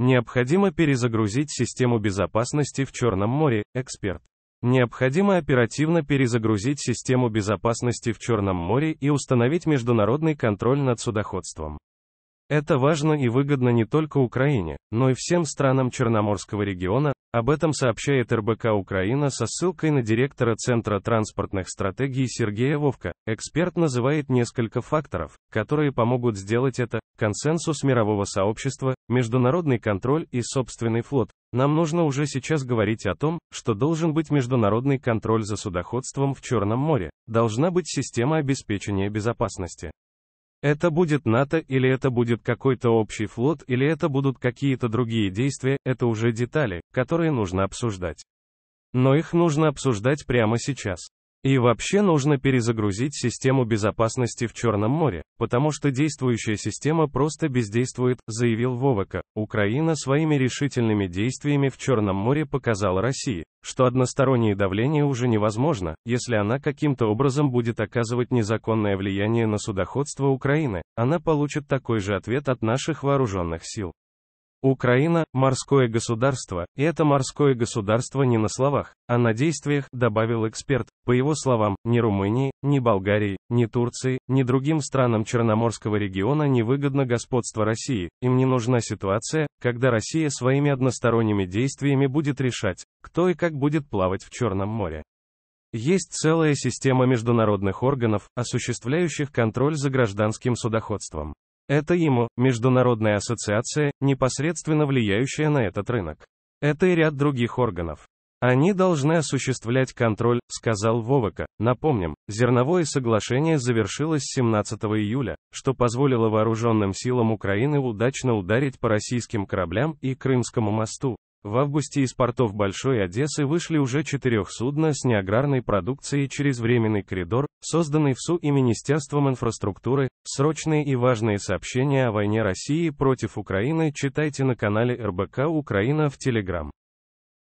Необходимо перезагрузить систему безопасности в Черном море, эксперт. Необходимо оперативно перезагрузить систему безопасности в Черном море и установить международный контроль над судоходством. Это важно и выгодно не только Украине, но и всем странам Черноморского региона, об этом сообщает РБК Украина со ссылкой на директора Центра транспортных стратегий Сергея Вовка. Эксперт называет несколько факторов, которые помогут сделать это, консенсус мирового сообщества, международный контроль и собственный флот. Нам нужно уже сейчас говорить о том, что должен быть международный контроль за судоходством в Черном море, должна быть система обеспечения безопасности. Это будет НАТО или это будет какой-то общий флот или это будут какие-то другие действия, это уже детали, которые нужно обсуждать. Но их нужно обсуждать прямо сейчас. И вообще нужно перезагрузить систему безопасности в Черном море, потому что действующая система просто бездействует, заявил Вовака. Украина своими решительными действиями в Черном море показала России, что одностороннее давление уже невозможно, если она каким-то образом будет оказывать незаконное влияние на судоходство Украины, она получит такой же ответ от наших вооруженных сил. Украина – морское государство, и это морское государство не на словах, а на действиях, добавил эксперт. По его словам, ни Румынии, ни Болгарии, ни Турции, ни другим странам Черноморского региона не выгодно господство России, им не нужна ситуация, когда Россия своими односторонними действиями будет решать, кто и как будет плавать в Черном море. Есть целая система международных органов, осуществляющих контроль за гражданским судоходством. Это ему, Международная ассоциация, непосредственно влияющая на этот рынок. Это и ряд других органов. Они должны осуществлять контроль, сказал Вовока. Напомним, зерновое соглашение завершилось 17 июля, что позволило вооруженным силам Украины удачно ударить по российским кораблям и Крымскому мосту, в августе из портов Большой Одессы вышли уже четырех судна с неаграрной продукцией через временный коридор, созданный в СУ и Министерством инфраструктуры. Срочные и важные сообщения о войне России против Украины читайте на канале РБК Украина в Телеграм.